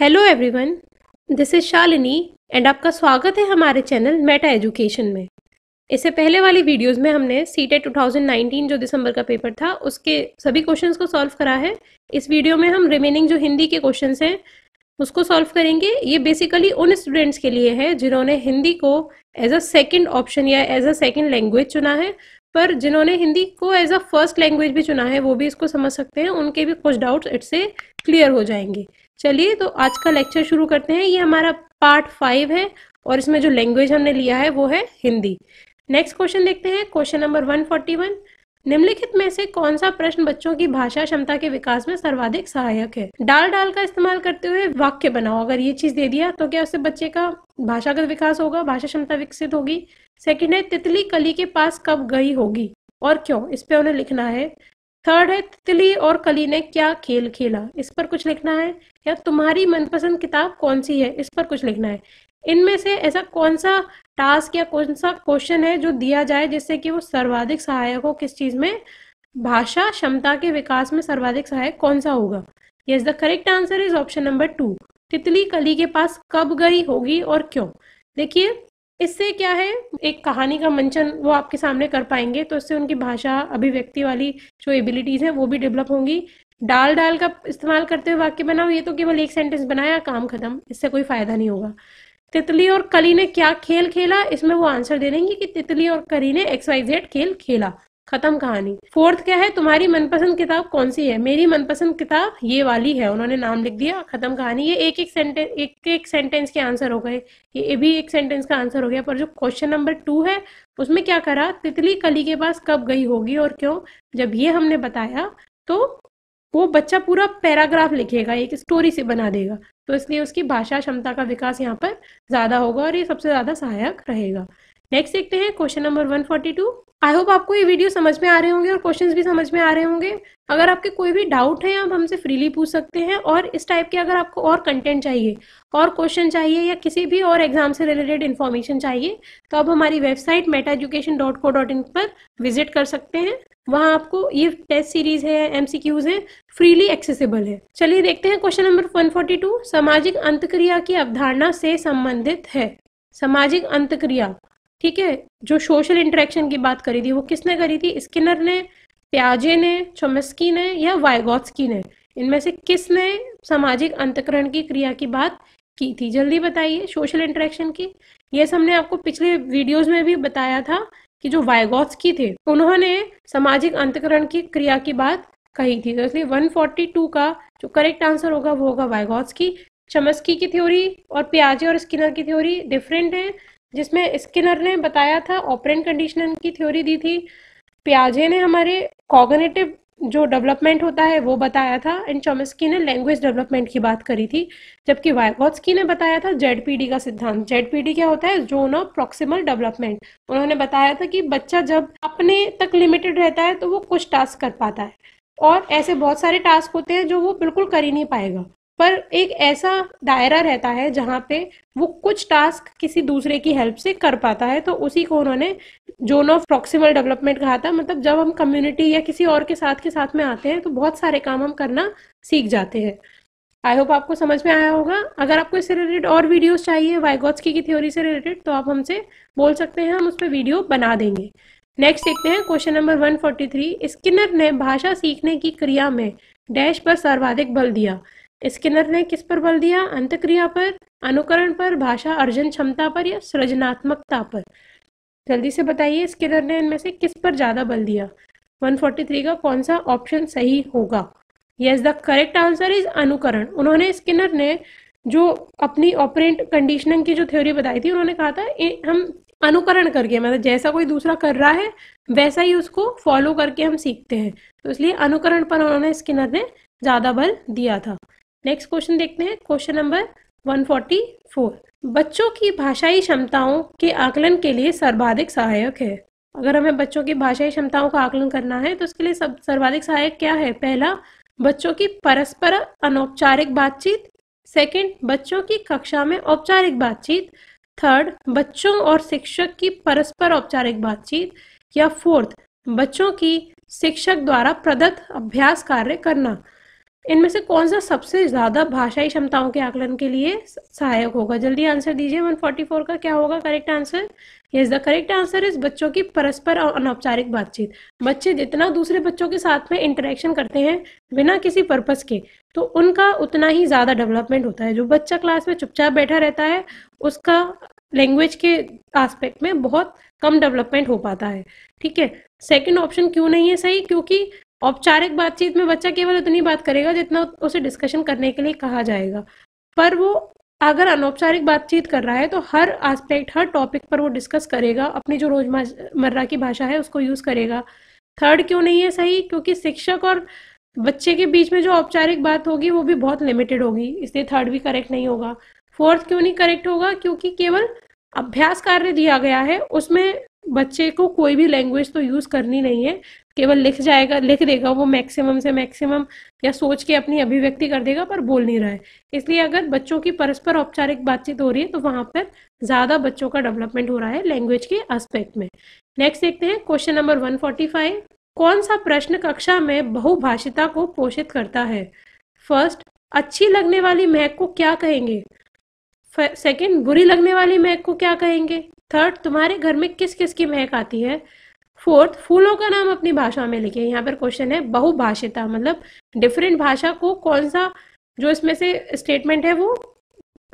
hello everyone this is Shalini and आपका स्वागत है हमारे चैनल मेटा एजुकेशन में इससे पहले वाली वीडियोस में हमने सी 2019 टू जो दिसंबर का पेपर था उसके सभी क्वेश्चंस को सॉल्व करा है इस वीडियो में हम रिमेनिंग जो हिंदी के क्वेश्चन हैं उसको सॉल्व करेंगे ये बेसिकली उन स्टूडेंट्स के लिए है जिन्होंने हिंदी को एज अ सेकेंड ऑप्शन या एज अ सेकेंड लैंग्वेज चुना है पर जिन्होंने हिंदी को एज अ फर्स्ट लैंग्वेज भी चुना है वो भी इसको समझ सकते हैं उनके भी कुछ डाउट्स से क्लियर हो जाएंगे चलिए तो आज का लेक्चर शुरू करते हैं ये हमारा पार्ट फाइव है और इसमें जो लैंग्वेज हमने लिया है वो है हिंदी नेक्स्ट क्वेश्चन देखते हैं क्वेश्चन नंबर 141 निम्नलिखित में से कौन सा प्रश्न बच्चों की भाषा क्षमता के विकास में सर्वाधिक सहायक है डाल डाल का इस्तेमाल करते हुए वाक्य बनाओ अगर ये चीज दे दिया तो क्या उससे बच्चे का भाषागत विकास होगा भाषा क्षमता विकसित होगी सेकेंड है तितली कली के पास कब गई होगी और क्यों इस पे उन्हें लिखना है थर्ड है तितली और कली ने क्या खेल खेला इस पर कुछ लिखना है या तुम्हारी मनपसंद किताब कौन सी है इस पर कुछ लिखना है इनमें से ऐसा कौन सा टास्क या कौन सा क्वेश्चन है जो दिया जाए जिससे कि वो सर्वाधिक सहायक हो किस चीज में भाषा क्षमता के विकास में सर्वाधिक सहायक कौन सा होगा yes the correct answer is option number two तितली कली के पास कब गई होगी और क्यों देखिए इससे क्या है एक कहानी का मंचन वो आपके सामने कर पाएंगे तो इससे उनकी भाषा अभिव्यक्ति वाली जो एबिलिटीज हैं वो भी डेवलप होंगी डाल डाल का इस्तेमाल करते हुए वाक्य बनाओ ये तो केवल एक सेंटेंस बनाया काम खत्म इससे कोई फायदा नहीं होगा तितली और कली ने क्या खेल खेला इसमें वो आंसर दे देंगे कि तितली और कली ने एक्स वाई जेड खेल खेला खत्म कहानी फोर्थ क्या है तुम्हारी मनपसंद किताब कौन सी है मेरी मनपसंद किताब ये वाली है उन्होंने नाम लिख दिया खत्म कहानी ये एक एक सेंटेंस एक एक सेंटेंस के आंसर हो गए ये भी एक सेंटेंस का आंसर हो गया पर जो क्वेश्चन नंबर टू है उसमें क्या करा तितली कली के पास कब गई होगी और क्यों जब ये हमने बताया तो वो बच्चा पूरा पैराग्राफ लिखेगा एक स्टोरी से बना देगा तो इसलिए उसकी भाषा क्षमता का विकास यहाँ पर ज्यादा होगा और ये सबसे ज्यादा सहायक रहेगा नेक्स्ट देखते हैं क्वेश्चन नंबर 142 आई होप आपको ये वीडियो समझ में आ रहे होंगे और क्वेश्चंस भी समझ में आ रहे होंगे अगर आपके कोई भी डाउट है आप हमसे फ्रीली पूछ सकते हैं और इस टाइप के अगर आपको और कंटेंट चाहिए और क्वेश्चन चाहिए या किसी भी और एग्जाम से रिलेटेड इन्फॉर्मेशन चाहिए तो आप हमारी website meta education dot co dot in पर विजिट कर सकते हैं वहाँ आपको ये टेस्ट सीरीज है एम सी क्यूज है फ्रीली एक्सेसिबल है चलिए देखते हैं question number one forty two सामाजिक अंतक्रिया की अवधारणा से संबंधित है सामाजिक अंतक्रिया ठीक है जो सोशल इंटरेक्शन की बात करी थी वो किसने करी थी स्किनर ने प्याजे ने चमस्की ने या वायगोत्स्की ने इनमें से किसने सामाजिक अंतकरण की क्रिया की बात की थी जल्दी बताइए सोशल इंटरेक्शन की ये सब हमने आपको पिछले वीडियोस में भी बताया था कि जो की थे उन्होंने सामाजिक अंतकरण की क्रिया की बात कही थी तो इसलिए 142 का जो करेक्ट आंसर होगा वो होगा की चमस्की की थ्योरी और प्याजे और स्किनर की थ्योरी डिफरेंट है जिसमें स्किनर ने बताया था ऑपरेंट कंडीशनर की थ्योरी दी थी प्याजे ने हमारे कॉगनेटिव जो डेवलपमेंट होता है वो बताया था एंड चोमस्की ने लैंग्वेज डेवलपमेंट की बात करी थी जबकि वाइगॉट्सकी ने बताया था डी का सिद्धांत डी क्या होता है जोन ऑफ प्रॉक्सिमल डेवलपमेंट उन्होंने बताया था कि बच्चा जब अपने तक लिमिटेड रहता है तो वो कुछ टास्क कर पाता है और ऐसे बहुत सारे टास्क होते हैं जो वो बिल्कुल कर ही नहीं पाएगा पर एक ऐसा दायरा रहता है जहाँ पे वो कुछ टास्क किसी दूसरे की हेल्प से कर पाता है तो उसी को उन्होंने जोन ऑफ प्रॉक्सिमल डेवलपमेंट कहा था मतलब जब हम कम्युनिटी या किसी और के साथ के साथ में आते हैं तो बहुत सारे काम हम करना सीख जाते हैं आई होप आपको समझ में आया होगा अगर आपको इससे रिलेटेड और वीडियोज चाहिए वाइगोत्सकी की थ्योरी से रिलेटेड तो आप हमसे बोल सकते हैं हम उस पर वीडियो बना देंगे नेक्स्ट देखते हैं क्वेश्चन नंबर 143 स्किनर ने भाषा सीखने की क्रिया में डैश पर सर्वाधिक बल दिया स्किनर ने किस पर बल दिया अंतक्रिया पर अनुकरण पर भाषा अर्जन क्षमता पर या सृजनात्मकता पर जल्दी से बताइए स्किनर ने इनमें से किस पर ज़्यादा बल दिया 143 का कौन सा ऑप्शन सही होगा yes the correct answer is अनुकरण उन्होंने स्किनर ने जो अपनी ऑपरेंट कंडीशनिंग की जो थ्योरी बताई थी उन्होंने कहा था ए, हम अनुकरण करके मतलब जैसा कोई दूसरा कर रहा है वैसा ही उसको फॉलो करके हम सीखते हैं तो इसलिए अनुकरण पर उन्होंने स्किनर ने ज़्यादा बल दिया था नेक्स्ट क्वेश्चन देखते हैं क्वेश्चन नंबर 144 बच्चों की भाषाई क्षमताओं के आकलन के लिए सर्वाधिक सहायक है अगर हमें बच्चों की भाषाई क्षमताओं का आकलन करना है तो उसके लिए सब सर्वाधिक सहायक क्या है पहला बच्चों की परस्पर अनौपचारिक बातचीत सेकंड बच्चों की कक्षा में औपचारिक बातचीत थर्ड बच्चों और शिक्षक की परस्पर औपचारिक बातचीत या फोर्थ बच्चों की शिक्षक द्वारा प्रदत्त अभ्यास कार्य करना इनमें से कौन सा सबसे ज्यादा भाषाई क्षमताओं के आकलन के लिए सहायक होगा जल्दी आंसर दीजिए 144 का क्या होगा correct answer yes the correct answer is बच्चों की परस्पर और अनौपचारिक बातचीत बच्चे जितना दूसरे बच्चों के साथ में इंटरेक्शन करते हैं बिना किसी पर्पज के तो उनका उतना ही ज्यादा डेवलपमेंट होता है जो बच्चा क्लास में चुपचाप बैठा रहता है उसका लैंग्वेज के आस्पेक्ट में बहुत कम डेवलपमेंट हो पाता है ठीक है सेकेंड ऑप्शन क्यों नहीं है सही क्योंकि औपचारिक बातचीत में बच्चा केवल उतनी बात करेगा जितना उसे डिस्कशन करने के लिए कहा जाएगा पर वो अगर अनौपचारिक बातचीत कर रहा है तो हर एस्पेक्ट हर टॉपिक पर वो डिस्कस करेगा अपनी जो रोजमर्रा की भाषा है उसको यूज़ करेगा थर्ड क्यों नहीं है सही क्योंकि शिक्षक और बच्चे के बीच में जो औपचारिक बात होगी वो भी बहुत लिमिटेड होगी इसलिए थर्ड भी करेक्ट नहीं होगा फोर्थ क्यों नहीं करेक्ट होगा क्योंकि केवल अभ्यास कार्य दिया गया है उसमें बच्चे को कोई भी लैंग्वेज तो यूज़ करनी नहीं है केवल लिख जाएगा लिख देगा वो मैक्सिमम से मैक्सिमम या सोच के अपनी अभिव्यक्ति कर देगा पर बोल नहीं रहा है इसलिए अगर बच्चों की परस्पर औपचारिक बातचीत हो रही है तो वहां पर ज़्यादा बच्चों का डेवलपमेंट हो रहा है लैंग्वेज के एस्पेक्ट में नेक्स्ट देखते हैं क्वेश्चन नंबर वन कौन सा प्रश्न कक्षा में बहुभाषिता को पोषित करता है फर्स्ट अच्छी लगने वाली महक को क्या कहेंगे सेकेंड बुरी लगने वाली महक को क्या कहेंगे थर्ड तुम्हारे घर में किस किस की महक आती है फोर्थ फूलों का नाम अपनी भाषा में लिखे यहाँ पर क्वेश्चन है बहुभाषिता मतलब डिफरेंट भाषा को कौन सा जो इसमें से स्टेटमेंट है वो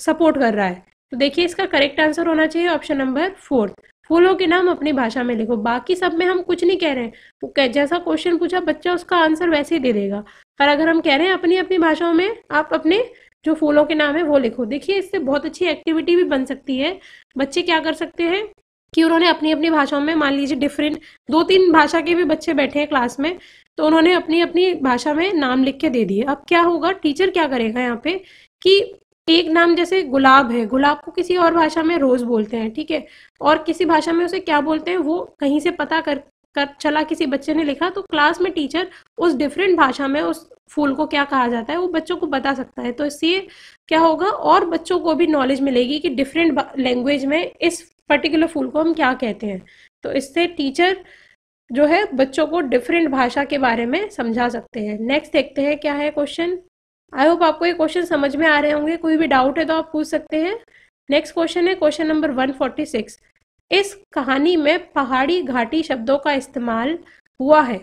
सपोर्ट कर रहा है तो देखिए इसका करेक्ट आंसर होना चाहिए ऑप्शन नंबर फोर्थ फूलों के नाम अपनी भाषा में लिखो बाकी सब में हम कुछ नहीं कह रहे हैं जैसा क्वेश्चन पूछा बच्चा उसका आंसर वैसे ही दे देगा पर अगर हम कह रहे हैं अपनी अपनी भाषाओं में आप अपने जो फूलों के नाम है वो लिखो देखिए इससे बहुत अच्छी एक्टिविटी भी बन सकती है बच्चे क्या कर सकते हैं कि उन्होंने अपनी अपनी भाषाओं में मान लीजिए डिफरेंट दो तीन भाषा के भी बच्चे बैठे हैं क्लास में तो उन्होंने अपनी अपनी भाषा में नाम लिख के दे दिए अब क्या होगा टीचर क्या करेगा यहाँ पे कि एक नाम जैसे गुलाब है गुलाब को किसी और भाषा में रोज बोलते हैं ठीक है और किसी भाषा में उसे क्या बोलते हैं वो कहीं से पता कर कर चला किसी बच्चे ने लिखा तो क्लास में टीचर उस डिफरेंट भाषा में उस फूल को क्या कहा जाता है वो बच्चों को बता सकता है तो इससे क्या होगा और बच्चों को भी नॉलेज मिलेगी कि डिफरेंट लैंग्वेज में इस पर्टिकुलर फूल को हम क्या कहते हैं तो इससे टीचर जो है बच्चों को डिफरेंट भाषा के बारे में समझा सकते हैं नेक्स्ट देखते हैं क्या है क्वेश्चन आई होप आपको ये क्वेश्चन समझ में आ रहे होंगे कोई भी डाउट है तो आप पूछ सकते हैं नेक्स्ट क्वेश्चन है question number one forty six इस कहानी में पहाड़ी घाटी शब्दों का इस्तेमाल हुआ है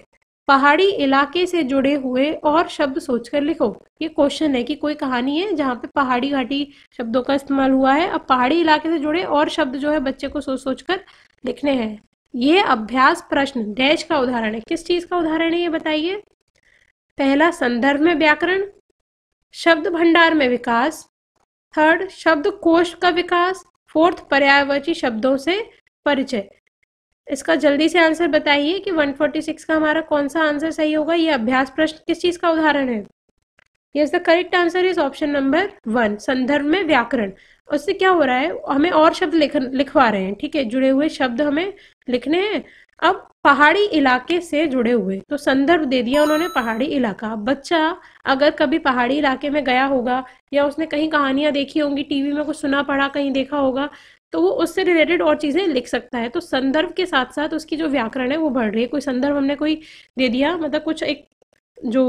पहाड़ी इलाके से जुड़े हुए और शब्द सोचकर लिखो ये क्वेश्चन है कि कोई कहानी है जहाँ पे पहाड़ी घाटी शब्दों का इस्तेमाल हुआ है अब पहाड़ी इलाके से जुड़े और शब्द जो है बच्चे को सोच सोच कर लिखने हैं ये अभ्यास प्रश्न डैश का उदाहरण है किस चीज का उदाहरण है ये बताइए पहला संदर्भ में व्याकरण शब्द भंडार में विकास थर्ड शब्द कोश का विकास फोर्थ पर्यायवाची शब्दों से परिचय इसका जल्दी से आंसर बताइए कि 146 का हमारा कौन सा आंसर सही होगा ये अभ्यास प्रश्न किस चीज़ का उदाहरण है yes the correct answer is option number one संदर्भ में व्याकरण उससे क्या हो रहा है हमें और शब्द लिख लिखवा रहे हैं ठीक है जुड़े हुए शब्द हमें लिखने हैं अब पहाड़ी इलाके से जुड़े हुए तो संदर्भ दे दिया उन्होंने पहाड़ी इलाका बच्चा अगर कभी पहाड़ी इलाके में गया होगा या उसने कहीं कहानियां देखी होंगी टीवी में कुछ सुना पड़ा कहीं देखा होगा तो वो उससे रिलेटेड और चीज़ें लिख सकता है तो संदर्भ के साथ साथ उसकी जो व्याकरण है वो बढ़ रही है कोई संदर्भ हमने कोई दे दिया मतलब कुछ एक जो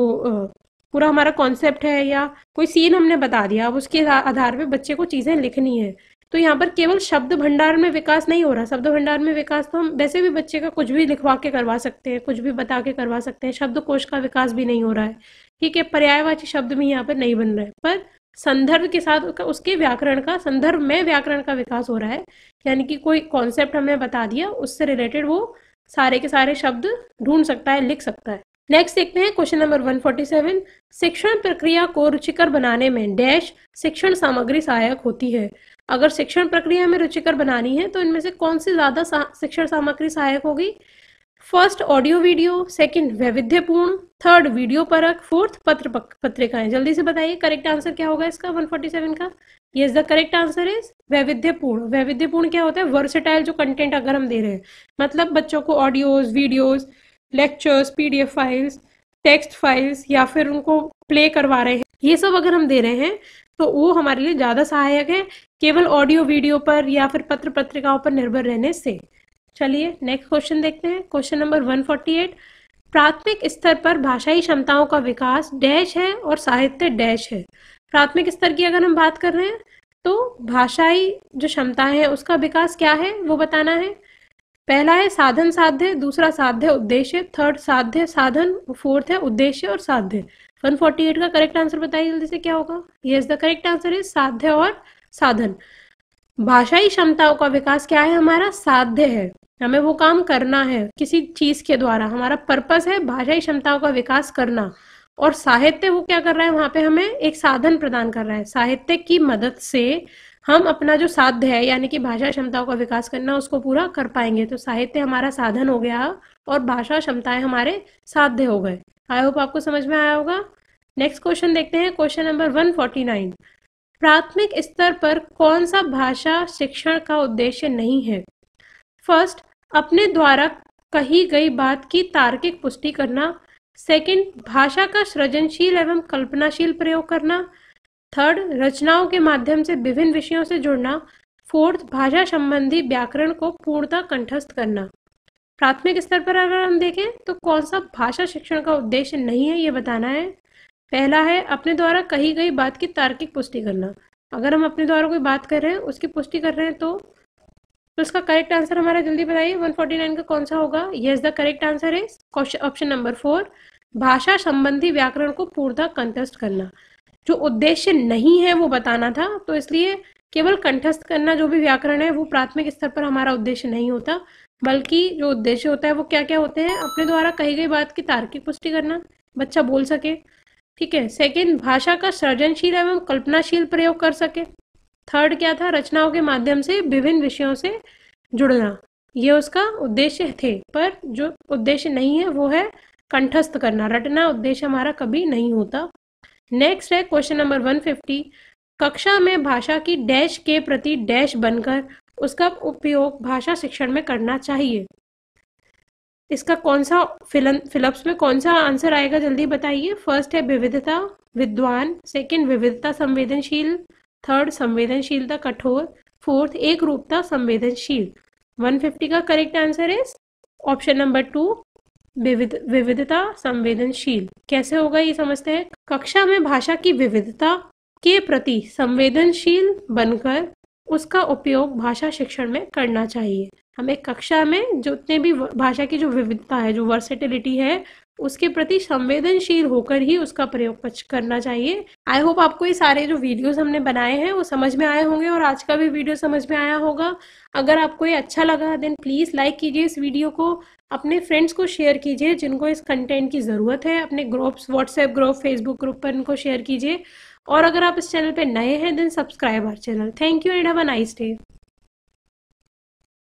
पूरा हमारा कॉन्सेप्ट है या कोई सीन हमने बता दिया अब उसके आधार पर बच्चे को चीज़ें लिखनी है तो यहाँ पर केवल शब्द भंडार में विकास नहीं हो रहा शब्द भंडार में विकास तो हम वैसे भी बच्चे का कुछ भी लिखवा के करवा सकते हैं कुछ भी बता के करवा सकते हैं शब्द कोश का विकास भी नहीं हो रहा है ठीक है पर्यायवाची शब्द भी यहाँ पर नहीं बन रहे पर संदर्भ के साथ उसके व्याकरण का संदर्भ में व्याकरण का विकास हो रहा है यानी कि कोई कॉन्सेप्ट हमें बता दिया उससे रिलेटेड वो सारे के सारे शब्द ढूंढ सकता है लिख सकता है नेक्स्ट देखते हैं क्वेश्चन नंबर 147 शिक्षण प्रक्रिया को रुचिकर बनाने में डैश शिक्षण सामग्री सहायक होती है अगर शिक्षण प्रक्रिया में रुचिकर बनानी है तो इनमें से कौन सी ज्यादा शिक्षण सामग्री सहायक होगी फर्स्ट ऑडियो वीडियो सेकंड वैविध्यपूर्ण थर्ड वीडियो परक फोर्थ पत्र पत्रिकाएं जल्दी से बताइए करेक्ट आंसर क्या होगा इसका 147 का ये द करेक्ट आंसर इज वैविध्यपूर्ण वैविध्यपूर्ण क्या होता है वर्सेटाइल जो कंटेंट अगर हम दे रहे हैं मतलब बच्चों को audios videos lectures PDF files text files या फिर उनको प्ले करवा रहे हैं ये सब अगर हम दे रहे हैं तो वो हमारे लिए ज़्यादा सहायक है केवल ऑडियो वीडियो पर या फिर पत्र पत्रिकाओं पर निर्भर रहने से चलिए नेक्स्ट क्वेश्चन देखते हैं क्वेश्चन नंबर 148 प्राथमिक स्तर पर भाषाई क्षमताओं का विकास डैश है और साहित्य डैश है प्राथमिक स्तर की अगर हम बात कर रहे हैं तो भाषाई जो क्षमता है उसका विकास क्या है वो बताना है पहला है साधन साध्य दूसरा साध्य उद्देश्य थर्ड साध्य साधन फोर्थ है उद्देश्य और साध्य 148 का करेक्ट आंसर बताइए जल्दी से क्या होगा yes the correct answer is साध्य और साधन भाषाई क्षमताओं का विकास क्या है हमारा साध्य है हमें वो काम करना है किसी चीज के द्वारा हमारा पर्पस है भाषाई क्षमताओं का विकास करना और साहित्य वो क्या कर रहा है वहां पे हमें एक साधन प्रदान कर रहा है साहित्य की मदद से हम अपना जो साध्य है यानी कि भाषा क्षमताओं का विकास करना उसको पूरा कर पाएंगे तो साहित्य हमारा साधन हो गया और भाषा क्षमताएं हमारे साध्य हो गए आई होप आपको समझ में आया होगा नेक्स्ट क्वेश्चन देखते हैं क्वेश्चन नंबर नाइन प्राथमिक स्तर पर कौन सा भाषा शिक्षण का उद्देश्य नहीं है फर्स्ट अपने द्वारा कही गई बात की तार्किक पुष्टि करना सेकंड भाषा का सृजनशील एवं कल्पनाशील प्रयोग करना थर्ड रचनाओं के माध्यम से विभिन्न विषयों से जुड़ना फोर्थ भाषा संबंधी व्याकरण को पूर्णतः कंठस्थ करना प्राथमिक स्तर पर अगर हम देखें तो कौन सा भाषा शिक्षण का उद्देश्य नहीं है ये बताना है पहला है अपने द्वारा कही गई बात की तार्किक पुष्टि करना अगर हम अपने द्वारा कोई बात कर रहे हैं उसकी पुष्टि कर रहे हैं तो तो इसका करेक्ट आंसर हमारा जल्दी बताइए 149 का कौन सा होगा यस द करेक्ट आंसर है ऑप्शन नंबर फोर भाषा संबंधी व्याकरण को पूर्णतः कंठस्थ करना जो उद्देश्य नहीं है वो बताना था तो इसलिए केवल कंठस्थ करना जो भी व्याकरण है वो प्राथमिक स्तर पर हमारा उद्देश्य नहीं होता बल्कि जो उद्देश्य होता है वो क्या क्या होते हैं अपने द्वारा कही गई बात की तार्किक पुष्टि करना बच्चा बोल सके ठीक है सेकेंड भाषा का सृजनशील एवं कल्पनाशील प्रयोग कर सके थर्ड क्या था रचनाओं के माध्यम से विभिन्न विषयों से जुड़ना ये उसका उद्देश्य थे पर जो उद्देश्य नहीं है वो है कंठस्थ करना रटना उद्देश्य हमारा कभी नहीं होता नेक्स्ट है क्वेश्चन नंबर 150 कक्षा में भाषा की डैश के प्रति डैश बनकर उसका उपयोग भाषा शिक्षण में करना चाहिए इसका कौन सा फिलप्स में कौन सा आंसर आएगा जल्दी बताइए फर्स्ट है विविधता विद्वान सेकंड विविधता संवेदनशील थर्ड संवेदनशीलता कठोर फोर्थ एक रूपता संवेदनशील 150 का करेक्ट आंसर है ऑप्शन नंबर टू विविध विविधता संवेदनशील कैसे होगा ये समझते हैं कक्षा में भाषा की विविधता के प्रति संवेदनशील बनकर उसका उपयोग भाषा शिक्षण में करना चाहिए हमें कक्षा में जितने भी भाषा की जो विविधता है जो वर्सेटिलिटी है उसके प्रति संवेदनशील होकर ही उसका प्रयोग करना चाहिए आई होप आपको ये सारे जो वीडियोस हमने बनाए हैं वो समझ में आए होंगे और आज का भी वीडियो समझ में आया होगा अगर आपको ये अच्छा लगा देन प्लीज़ लाइक कीजिए इस वीडियो को अपने फ्रेंड्स को शेयर कीजिए जिनको इस कंटेंट की ज़रूरत है अपने groups WhatsApp group Facebook group पर इनको शेयर कीजिए और अगर आप इस चैनल पर नए हैं then subscribe our channel thank you and have a nice day